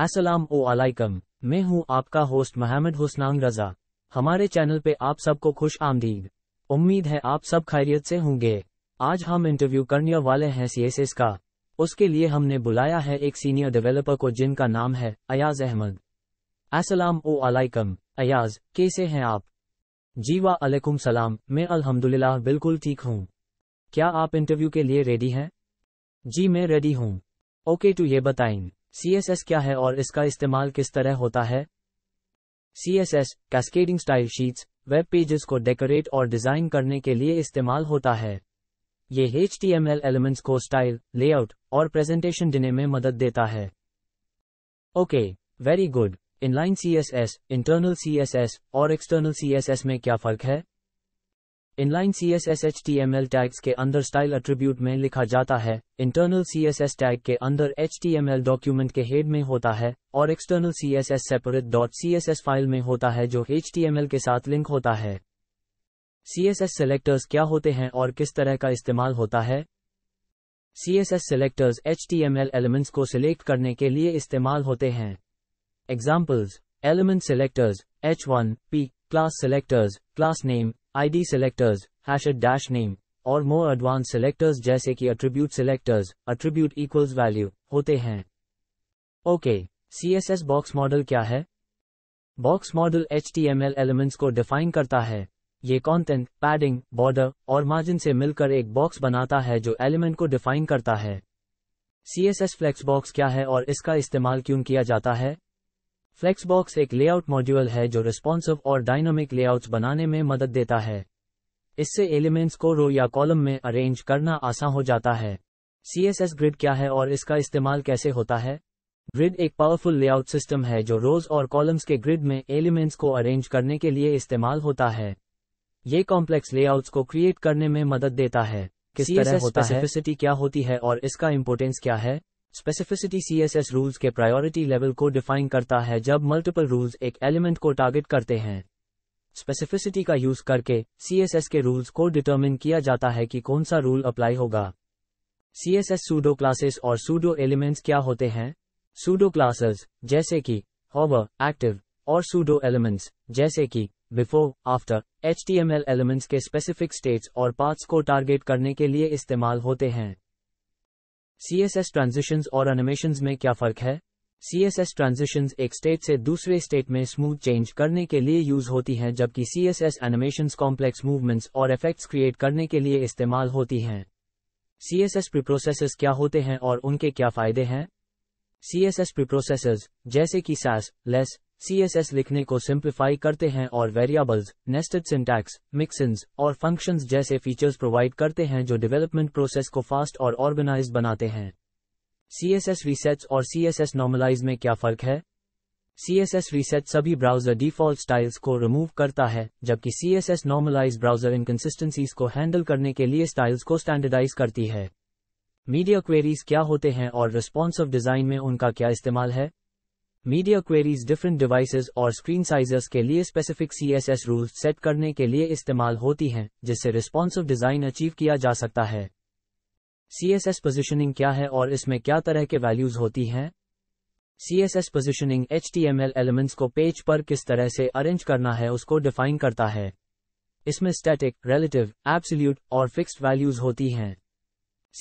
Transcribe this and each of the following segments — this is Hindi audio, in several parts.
असलम अलाइकम मैं हूं आपका होस्ट मोहम्मद हुसनांग रजा हमारे चैनल पे आप सबको खुश आमदीद उम्मीद है आप सब खैरियत से होंगे आज हम इंटरव्यू करने वाले हैं सीएसएस का उसके लिए हमने बुलाया है एक सीनियर डेवलपर को जिनका नाम है अयाज अहमद असलम अलाइकम अयाज कैसे हैं आप जी वाहकुम सलाम मैं अल्हम्दुलिल्लाह बिल्कुल ठीक हूँ क्या आप इंटरव्यू के लिए रेडी हैं जी मैं रेडी हूँ ओके टू ये बताएंगे सीएसएस क्या है और इसका इस्तेमाल किस तरह होता है CSS cascading style sheets web pages को डेकोरेट और डिजाइन करने के लिए इस्तेमाल होता है ये एच एलिमेंट्स को स्टाइल लेआउट और प्रेजेंटेशन देने में मदद देता है okay very good inline C S S internal C S S और एक्सटर्नल सी एस एस में क्या फर्क है inline C S S H T M L tags के अंदर स्टाइल अट्रीब्यूट में लिखा जाता है internal C S S tag के अंदर H T M L document के हेड में होता है और external C S S separate dot C S S file में होता है जो एच टी एम एल के साथ लिंक होता है सी एस एस सेलेक्टर्स क्या होते हैं और किस तरह का इस्तेमाल होता है C S S selectors H T M L elements को सिलेक्ट करने के लिए इस्तेमाल होते हैं examples element selectors H one P class selectors class name ID selectors hashed dash name और मोर एडवांस सिलेक्टर्स जैसे कि attribute selectors attribute equals value होते हैं ओके सी बॉक्स मॉडल क्या है box model H T M L elements को डिफाइन करता है ये कॉन्टेंट पैडिंग बॉर्डर और मार्जिन से मिलकर एक बॉक्स बनाता है जो एलिमेंट को डिफाइन करता है C S S flex box क्या है और इसका इस्तेमाल क्यों किया जाता है फ्लेक्सबॉक्स एक लेआउट मॉड्यूल है जो रिस्पॉन्सिव और डायनामिक लेआउट्स बनाने में मदद देता है इससे एलिमेंट्स को रो या कॉलम में अरेंज करना आसान हो जाता है सीएसएस ग्रिड क्या है और इसका इस्तेमाल कैसे होता है ग्रिड एक पावरफुल लेआउट सिस्टम है जो रोज और कॉलम्स के ग्रिड में एलिमेंट्स को अरेंज करने के लिए इस्तेमाल होता है ये कॉम्प्लेक्स लेआउट्स को क्रिएट करने में मदद देता है किस CSS तरह होता है क्या होती है और इसका इम्पोर्टेंस क्या है specificity C S S rules के प्रायोरिटी लेवल को डिफाइन करता है जब मल्टीपल रूल्स एक एलिमेंट को टारगेट करते हैं स्पेसिफिसिटी का यूज करके सीएसएस के रूल्स को डिटर्मिन किया जाता है कि कौन सा रूल अप्लाई होगा सीएसएस सूडो क्लासेस और सूडो एलिमेंट्स क्या होते हैं सूडो क्लासेस जैसे कि हॉबर एक्टिव और सूडो एलिमेंट्स जैसे कि before after H T elements के स्पेसिफिक स्टेट्स और पार्ट्स को टारगेट करने के लिए इस्तेमाल होते हैं सीएसएस ट्रांजिशंस और एनिमेशंस में क्या फ़र्क है सीएसएस ट्रांजिशंस एक स्टेट से दूसरे स्टेट में स्मूथ चेंज करने के लिए यूज होती हैं जबकि CSS animation animations complex movements और इफेक्ट्स क्रिएट करने के लिए इस्तेमाल होती हैं सीएसएस प्रीप्रोसेसर्स क्या होते हैं और उनके क्या फ़ायदे हैं सीएसएस प्रीप्रोसेसर्स जैसे कि सास लेस सीएसएस लिखने को सिंप्लीफाई करते हैं और वेरिएबल्स, नेस्टेड सिंटैक्स, मिक्सिंस और फंक्शंस जैसे फीचर्स प्रोवाइड करते हैं जो डेवलपमेंट प्रोसेस को फास्ट और ऑर्गेनाइज बनाते हैं सीएसएस रीसेट्स और सीएसएस नॉर्मलाइज में क्या फर्क है CSS रीसेट सभी ब्राउजर डिफॉल्ट स्टाइल्स को रिमूव करता है जबकि CSS नॉर्मलाइज ब्राउजर इनकन्सिस्टेंसीज को हैंडल करने के लिए स्टाइल्स को स्टैंडर्डाइज करती है मीडिया क्वेरीज क्या होते हैं और रिस्पॉन्सिव डिजाइन में उनका क्या इस्तेमाल है मीडिया क्वेरीज डिफरेंट डिवाइसेस और स्क्रीन साइजेस के लिए स्पेसिफिक सीएसएस रूल्स सेट करने के लिए इस्तेमाल होती हैं जिससे रिस्पॉन्सिव डिजाइन अचीव किया जा सकता है सीएसएस पोजिशनिंग क्या है और इसमें क्या तरह के वैल्यूज होती हैं सीएसएस पोजिशनिंग एच एलिमेंट्स को पेज पर किस तरह से अरेंज करना है उसको डिफाइन करता है इसमें स्टैटिक रिलेटिव एब्सोल्यूट और फिक्स्ड वैल्यूज होती हैं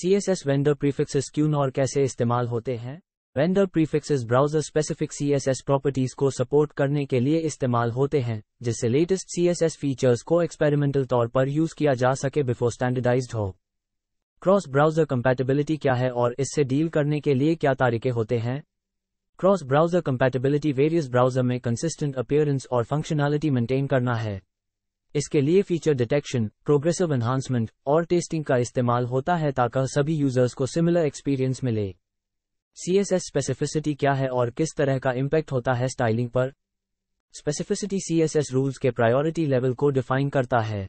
सीएसएस वेंडर प्रीफिक्सेस क्यों और कैसे इस्तेमाल होते हैं render prefixes browser specific CSS properties को सपोर्ट करने के लिए इस्तेमाल होते हैं जिससे लेटेस्ट सीएसएस फीचर्स को एक्सपेरिमेंटल तौर पर यूज किया जा सके बिफोर स्टैंडर्डाइज्ड हो क्रॉस ब्राउजर कंपैटिबिलिटी क्या है और इससे डील करने के लिए क्या तरीके होते हैं cross browser compatibility various browser में कंसिस्टेंट अपियरेंस और फंक्शनैलिटी मेंटेन करना है इसके लिए फीचर डिटेक्शन प्रोग्रेसिव एनहांसमेंट और टेस्टिंग का इस्तेमाल होता है ताकि सभी यूजर्स को सिमिलर एक्सपीरियंस मिले सीएसएस स्पेसिफिसिटी क्या है और किस तरह का इम्पैक्ट होता है स्टाइलिंग पर स्पेसिफिसिटी सीएसएस रूल्स के प्रायोरिटी लेवल को डिफाइन करता है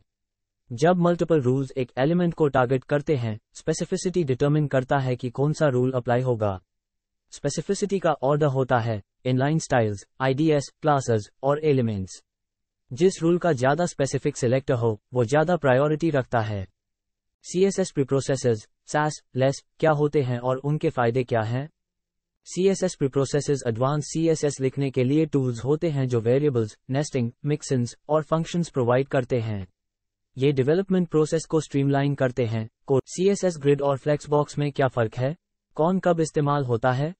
जब मल्टीपल रूल्स एक एलिमेंट को टारगेट करते हैं स्पेसिफिसिटी डिटर्मिन करता है कि कौन सा रूल अप्लाई होगा स्पेसिफिसिटी का ऑर्डर होता है इनलाइन स्टाइल्स आईडीएस क्लासेस और एलिमेंट्स जिस रूल का ज्यादा स्पेसिफिक सिलेक्ट हो वो ज्यादा प्रायोरिटी रखता है CSS S preprocess Sass Less क्या होते हैं और उनके फायदे क्या हैं CSS preprocesses एडवांस CSS लिखने के लिए टूल्स होते हैं जो variables, nesting, mixins और functions प्रोवाइड करते हैं ये development प्रोसेस को स्ट्रीमलाइन करते हैं को CSS ग्रिड और flexbox में क्या फर्क है कौन कब इस्तेमाल होता है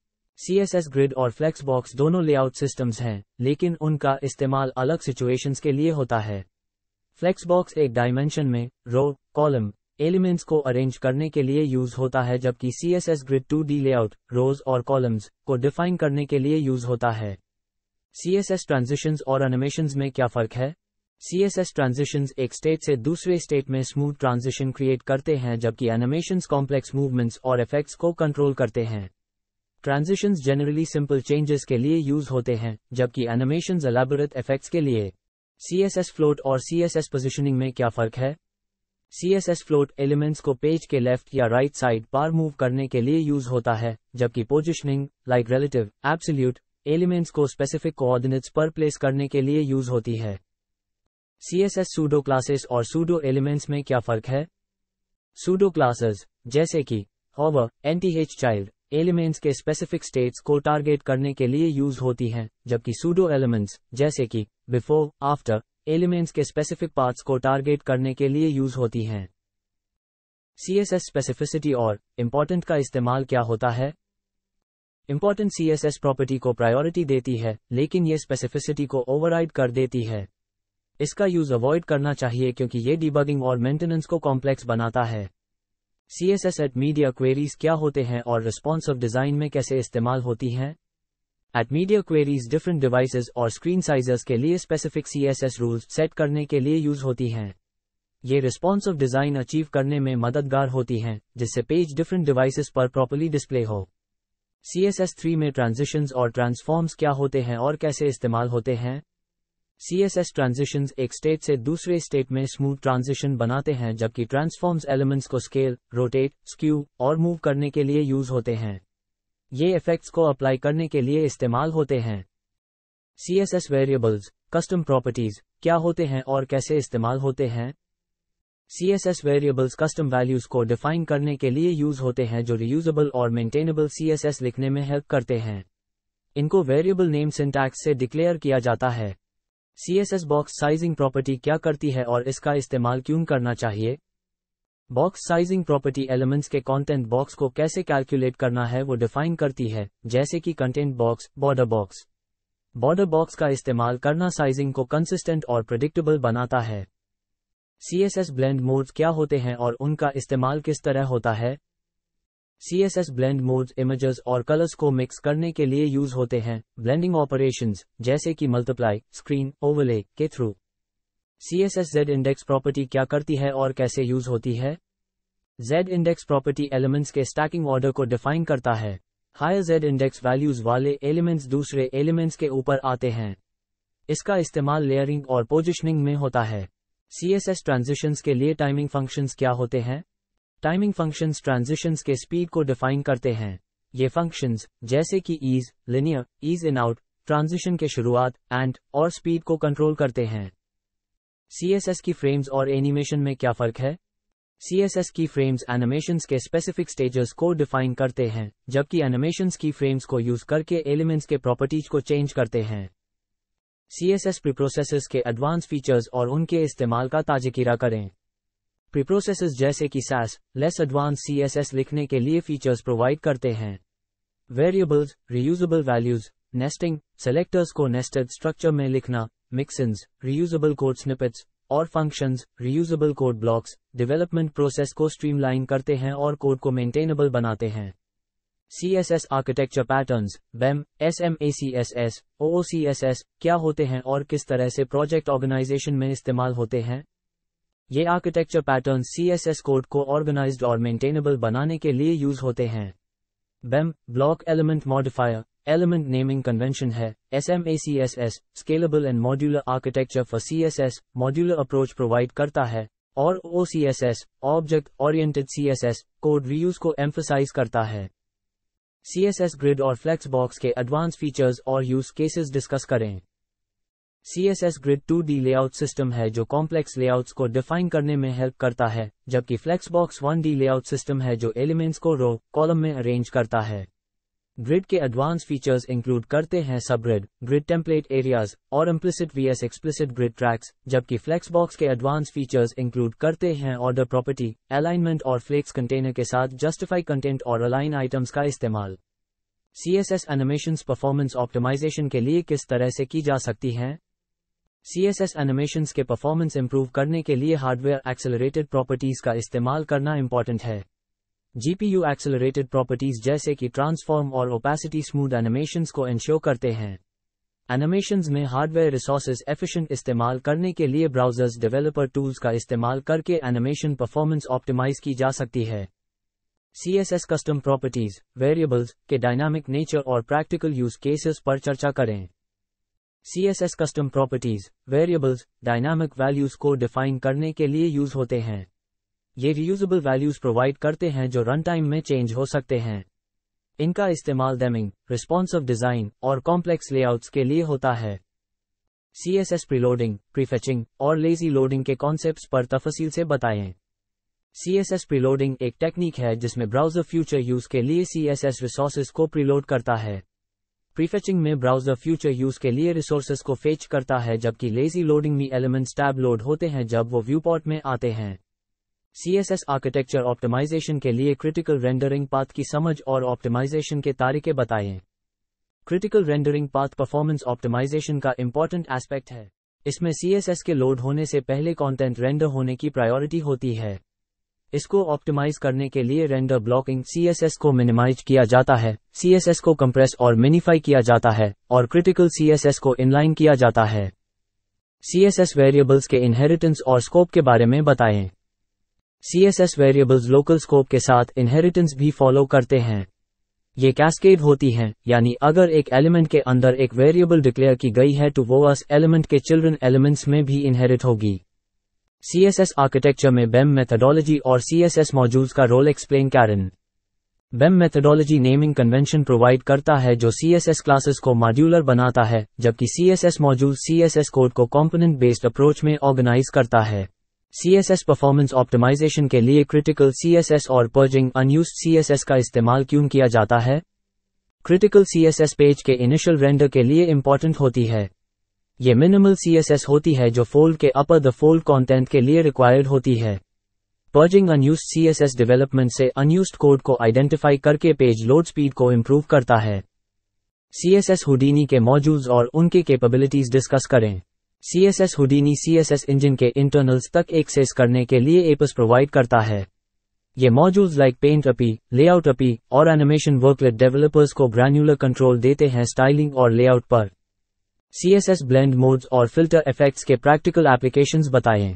CSS ग्रिड और flexbox दोनों लेआउट सिस्टम्स हैं लेकिन उनका इस्तेमाल अलग situations के लिए होता है flexbox एक डायमेंशन में रो कॉलम एलिमेंट्स को अरेंज करने के लिए यूज होता है जबकि C S S grid two D layout rows और कॉलम्स को डिफाइन करने के लिए यूज होता है सी एस एस ट्रांजिशन और एनिमेशन में क्या फर्क है सी एस एस ट्रांजिशन एक स्टेट से दूसरे स्टेट में स्मूथ ट्रांजिशन क्रिएट करते हैं जबकि एनिमेशन कॉम्प्लेक्स मूवमेंट्स और इफेक्ट्स को कंट्रोल करते हैं ट्रांजिशन जनरली सिंपल चेंजेस के लिए यूज होते हैं जबकि एनिमेशन एलाबोरेट इफेक्ट्स के लिए सी एस एस फ्लोट और सी एस एस पोजिशनिंग में क्या फर्क है C S S float elements को पेज के लेफ्ट या राइट साइड बार मूव करने के लिए यूज होता है जबकि positioning like relative absolute elements को स्पेसिफिक कोऑर्डिनेट्स पर प्लेस करने के लिए यूज होती है C S S pseudo classes और सूडो एलिमेंट्स में क्या फर्क है सूडो क्लासेस जैसे कि hover N H child elements के स्पेसिफिक स्टेट्स को टारगेट करने के लिए यूज होती हैं जबकि सूडो एलिमेंट्स जैसे कि बिफोर आफ्टर एलिमेंट्स के स्पेसिफिक पार्ट्स को टारगेट करने के लिए यूज होती हैं सी एस एस स्पेसिफिसिटी और इम्पॉर्टेंट का इस्तेमाल क्या होता है important C S S property को प्रायोरिटी देती है लेकिन ये स्पेसिफिसिटी को ओवरराइड कर देती है इसका यूज अवॉइड करना चाहिए क्योंकि ये डिबगिंग और मेंटेनेंस को कॉम्प्लेक्स बनाता है C S S at media queries क्या होते हैं और रिस्पॉन्स ऑफ डिजाइन में कैसे इस्तेमाल होती हैं at media queries different devices और स्क्रीन साइजेस के लिए स्पेसिफिक सीएसएस रूल्स सेट करने के लिए यूज होती हैं ये रिस्पॉन्सिव डिजाइन अचीव करने में मददगार होती हैं जिससे पेज डिफरेंट डिवाइसेस पर प्रॉपरली डिस्प्ले हो सी एस एस थ्री में ट्रांजिशन और ट्रांसफॉर्म्स क्या होते हैं और कैसे इस्तेमाल होते हैं सी एस एस ट्रांजिशन एक स्टेट से दूसरे स्टेट में स्मूथ ट्रांजिशन बनाते हैं जबकि ट्रांसफॉर्म्स एलिमेंट्स को स्केल रोटेट स्क्यू और मूव करने के लिए यूज होते हैं ये इफेक्ट्स को अप्लाई करने के लिए इस्तेमाल होते हैं C S S variables custom properties क्या होते हैं और कैसे इस्तेमाल होते हैं C S S variables custom values को डिफाइन करने के लिए यूज होते हैं जो रियूजबल और मेंटेनेबल सी एस एस लिखने में हेल्प करते हैं इनको वेरिएबल नेम सिंटैक्स से डिक्लेयर किया जाता है C S S box sizing property क्या करती है और इसका इस्तेमाल क्यों करना चाहिए बॉक्स साइजिंग प्रॉपर्टी एलिमेंट्स के कंटेंट बॉक्स को कैसे कैलकुलेट करना है वो डिफाइन करती है जैसे कि content box border box border box का इस्तेमाल करना साइजिंग को कंसिस्टेंट और प्रडिक्टेबल बनाता है C S S blend modes क्या होते हैं और उनका इस्तेमाल किस तरह होता है C S S blend modes images और कलर्स को मिक्स करने के लिए यूज होते हैं ब्लेंडिंग ऑपरेशन जैसे कि मल्टीप्लाई स्क्रीन ओवरले के through C S S Z index property क्या करती है और कैसे यूज होती है जेड इंडेक्स प्रॉपर्टी एलिमेंट्स के स्टैकिंग ऑर्डर को डिफाइन करता है हायर जेड इंडेक्स वैल्यूज वाले एलिमेंट्स दूसरे एलिमेंट्स के ऊपर आते हैं इसका इस्तेमाल लेयरिंग और पोजिशनिंग में होता है सी एस एस ट्रांजिशंस के लिए टाइमिंग फंक्शंस क्या होते हैं टाइमिंग फंक्शंस ट्रांजिशंस के स्पीड को डिफाइन करते हैं ये फंक्शंस जैसे कि ease linear ease in out transition के शुरुआत एंड और स्पीड को कंट्रोल करते हैं सीएसएस की फ्रेम्स और एनिमेशन में क्या फ़र्क है सीएसएस की फ्रेम्स एनिमेशन के स्पेसिफिक स्टेजेस को डिफाइन करते हैं जबकि एनिमेशन की फ्रेम्स को यूज करके एलिमेंट्स के प्रॉपर्टीज को चेंज करते हैं सीएसएस प्रीप्रोसेस के एडवांस फीचर्स और उनके इस्तेमाल का ताजिकीरा करें प्रीप्रोसेस जैसे कि सैस लेस एडवांस सीएसएस लिखने के लिए फीचर्स प्रोवाइड करते हैं variables reusable values nesting selectors को नेस्टेड स्ट्रक्चर में लिखना mixins, reusable code snippets, और functions, reusable code blocks development process को स्ट्रीमलाइन करते हैं और कोड को मेंटेनेबल बनाते हैं C S S architecture SMACSS, OOCSS S M A C S S O C क्या होते हैं और किस तरह से प्रोजेक्ट ऑर्गेनाइजेशन में इस्तेमाल होते हैं ये architecture pattern C S S code को ऑर्गेनाइज्ड और मेंटेनेबल बनाने के लिए यूज होते हैं BEM block element modifier element naming convention है S M A C S S scalable and modular architecture for C S S modular approach provide करता है और O C S S object oriented C S S code reuse को एम्फोसाइज करता है सी एस एस ग्रिड और फ्लैक्स बॉक्स के एडवांस फीचर्स और यूज केसेस डिस्कस करें C S S grid two D layout system है जो कॉम्प्लेक्स लेआउट्स को डिफाइन करने में हेल्प करता है जबकि flex box one D layout system है जो एलिमेंट्स को रो कॉलम में अरेंज करता है ग्रिड के एडवांस फीचर्स इंक्लूड करते हैं सब ग्रिड ग्रिड टेम्पलेट एरियाज और implicit V S explicit grid tracks जबकि बॉक्स के एडवांस फीचर्स इंक्लूड करते हैं ऑर्डर प्रॉपर्टी अलाइनमेंट और फ्लेक्स कंटेनर के साथ जस्टिफाई कंटेंट और अलाइन आइटम्स का इस्तेमाल C S S animation performance optimization के लिए किस तरह से की जा सकती है सी एस एस एनिमेशन के परफॉर्मेंस इंप्रूव करने के लिए हार्डवेयर एक्सेलरेटेड प्रॉपर्टीज का इस्तेमाल करना इम्पोर्टेंट है जीपीयू एक्सेलरेटेड प्रॉपर्टीज जैसे कि ट्रांसफॉर्म और ओपेसिटी स्मूथ एनिमेशंस को इंश्योर करते हैं एनिमेशंस में हार्डवेयर रिसोर्सेज एफिशिएंट इस्तेमाल करने के लिए ब्राउजर्स डेवलपर टूल्स का इस्तेमाल करके एनिमेशन परफॉर्मेंस ऑप्टिमाइज की जा सकती है सीएसएस कस्टम प्रॉपर्टीज वेरिएबल्स के डायनामिक नेचर और प्रैक्टिकल यूज केसेस पर चर्चा करें CSS custom properties variables dynamic values को डिफाइन करने के लिए यूज होते हैं ये रियूजेबल वैल्यूज प्रोवाइड करते हैं जो रन टाइम में चेंज हो सकते हैं इनका इस्तेमाल डेमिंग रिस्पॉन्सिव डिजाइन और कॉम्प्लेक्स लेआउट्स के लिए होता है C S S preloading prefetching और लेजी लोडिंग के कॉन्सेप्ट पर तफसील से बताएं सी एस एस प्रीलोडिंग एक टेक्निक है जिसमें ब्राउजर फ्यूचर यूज के लिए सी एस एस रिसोर्सेज को प्रीलोड करता है प्रीफेचिंग में ब्राउजर फ्यूचर यूज के लिए रिसोर्सेज को फेच करता है जबकि लेजी लोडिंग में एलिमेंट्स टैब लोड होते हैं जब वो व्यू पॉट में आते हैं सीएसएस आर्किटेक्चर ऑप्टिमाइजेशन के लिए क्रिटिकल रेंडरिंग पाथ की समझ और ऑप्टिमाइजेशन के तारीखें बताएं critical rendering path performance optimization का इंपॉर्टेंट एस्पेक्ट है इसमें सीएसएस के लोड होने से पहले कंटेंट रेंडर होने की प्रायोरिटी होती है इसको ऑप्टिमाइज करने के लिए रेंडर ब्लॉकिंग सीएसएस को मिनिमाइज किया जाता है सीएसएस को कंप्रेस और मिनिफाई किया जाता है और क्रिटिकल सीएसएस को इनलाइन किया जाता है सीएसएस वेरिएबल्स के इनहेरिटेंस और स्कोप के बारे में बताएं सीएसएस वेरिएबल्स लोकल स्कोप के साथ इनहेरिटेंस भी फॉलो करते हैं ये कैस्केड होती हैं, यानी अगर एक एलिमेंट के अंदर एक वेरिएबल डिक्लेयर की गई है तो वो अस एलिमेंट के चिल्ड्रन एलिमेंट्स में भी इनहेरिट होगी सीएसएस आर्किटेक्चर में बेम मेथडोलॉजी e और सीएसएस मॉड्यूल्स का रोल एक्सप्लेन कैरन BEM methodology naming convention provide करता है जो सीएसएस क्लासेस को मॉड्यूलर बनाता है जबकि सीएसएस मॉड्यूल सीएसएस कोड को कंपोनेंट बेस्ड अप्रोच में ऑर्गेनाइज करता है सीएसएस परफॉर्मेंस ऑप्टिमाइजेशन के लिए क्रिटिकल सीएसएस और पर्जिंग अनयूज सीएसएस का इस्तेमाल क्यों किया जाता है क्रिटिकल सीएसएस पेज के इनिशियल रेंडर के लिए इम्पॉर्टेंट होती है ये मिनिमल सीएसएस होती है जो फोल्ड के अपर द फोल्ड कंटेंट के लिए रिक्वायर्ड होती है पर्जिंग अनयूज सीएसएस डेवलपमेंट से अनयूज कोड को आइडेंटिफाई करके पेज लोड स्पीड को इम्प्रूव करता है सीएसएस हुडीनी के मॉड्यूल्स और उनके कैपेबिलिटीज डिस्कस करें C S S Houdini C S S engine के इंटरनल्स तक एक्सेस करने के लिए एपस प्रोवाइड करता है ये modules like paint API layout API और एनिमेशन वर्कलेट डेवलपर्स को ग्रैन्युलर कंट्रोल देते हैं स्टाइलिंग और लेआउट पर C S S blend modes और फिल्टर इफेक्ट्स के प्रैक्टिकल एप्लीकेशंस बताएं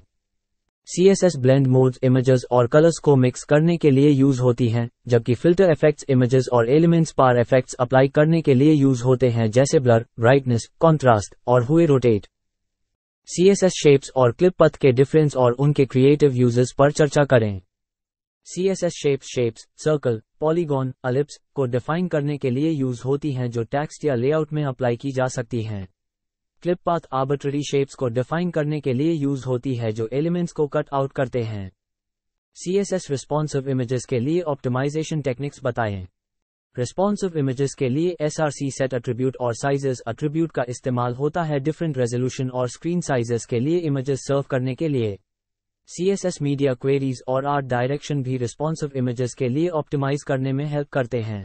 C S S blend modes images और कलर्स को मिक्स करने के लिए यूज होती हैं जबकि फिल्टर इफेक्ट्स इमेजेस और एलिमेंट्स पार इफेक्ट्स अप्लाई करने के लिए यूज होते हैं जैसे ब्लर ब्राइटनेस कॉन्ट्रास्ट और hue rotate C S S shapes और क्लिप पथ के डिफरेंस और उनके क्रिएटिव यूजेस पर चर्चा करें C S S shapes shapes circle polygon ellipse को डिफाइन करने के लिए यूज होती हैं जो टेक्स्ट या लेआउट में अप्लाई की जा सकती हैं क्लिप पाथ आर्बिट्ररी शेप्स को डिफाइन करने के लिए यूज होती है जो एलिमेंट्स को कट आउट करते हैं C S S responsive images के लिए ऑप्टिमाइजेशन टेक्निक्स बताएं रेस्पॉन्सिव इमेजेस के लिए S R C set attribute और साइजेस अट्रीब्यूट का इस्तेमाल होता है डिफरेंट रेजोल्यूशन और स्क्रीन साइजेस के लिए इमेजेस सर्व करने के लिए C S S media queries और आर्ट डायरेक्शन भी रिस्पॉन्सिव इमेजेस के लिए ऑप्टिमाइज करने में हेल्प करते हैं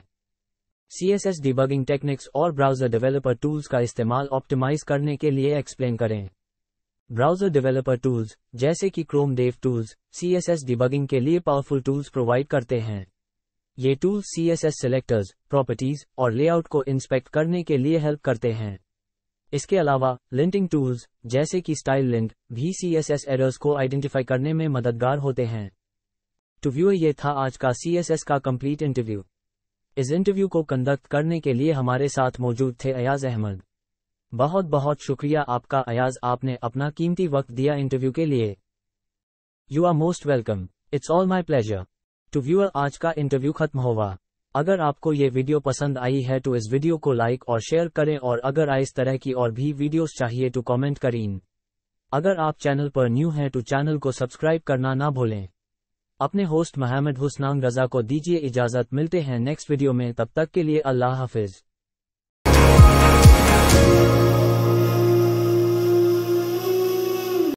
C S S debugging techniques और ब्राउजर डिवेलपर टूल्स का इस्तेमाल ऑप्टिमाइज करने के लिए एक्सप्लेन करें ब्राउजर डिवेलपर टूल्स जैसे कि Chrome dev tools C S S debugging के लिए पावरफुल टूल्स प्रोवाइड करते हैं ये tool C S S selectors properties और लेआउट को इंस्पेक्ट करने के लिए हेल्प करते हैं इसके अलावा लिंटिंग टूल्स जैसे कि स्टाइल लिंट भी सी एस एस एरर्स को आइडेंटिफाई करने में मददगार होते हैं टू व्यू ये था आज का सी एस एस का कम्प्लीट इंटरव्यू इस इंटरव्यू को कंडक्ट करने के लिए हमारे साथ मौजूद थे अयाज अहमद बहुत बहुत शुक्रिया आपका अयाज आपने अपना कीमती वक्त दिया इंटरव्यू के लिए you are most welcome it's all my pleasure to viewer आज का इंटरव्यू खत्म होगा अगर आपको ये वीडियो पसंद आई है तो इस वीडियो को लाइक और शेयर करें और अगर इस तरह की और भी वीडियोस चाहिए तो कमेंट करें अगर आप चैनल पर न्यू हैं तो चैनल को सब्सक्राइब करना ना भूलें अपने होस्ट मोहम्मद हुसनान रजा को दीजिए इजाज़त मिलते हैं नेक्स्ट वीडियो में तब तक के लिए अल्लाह हाफिज़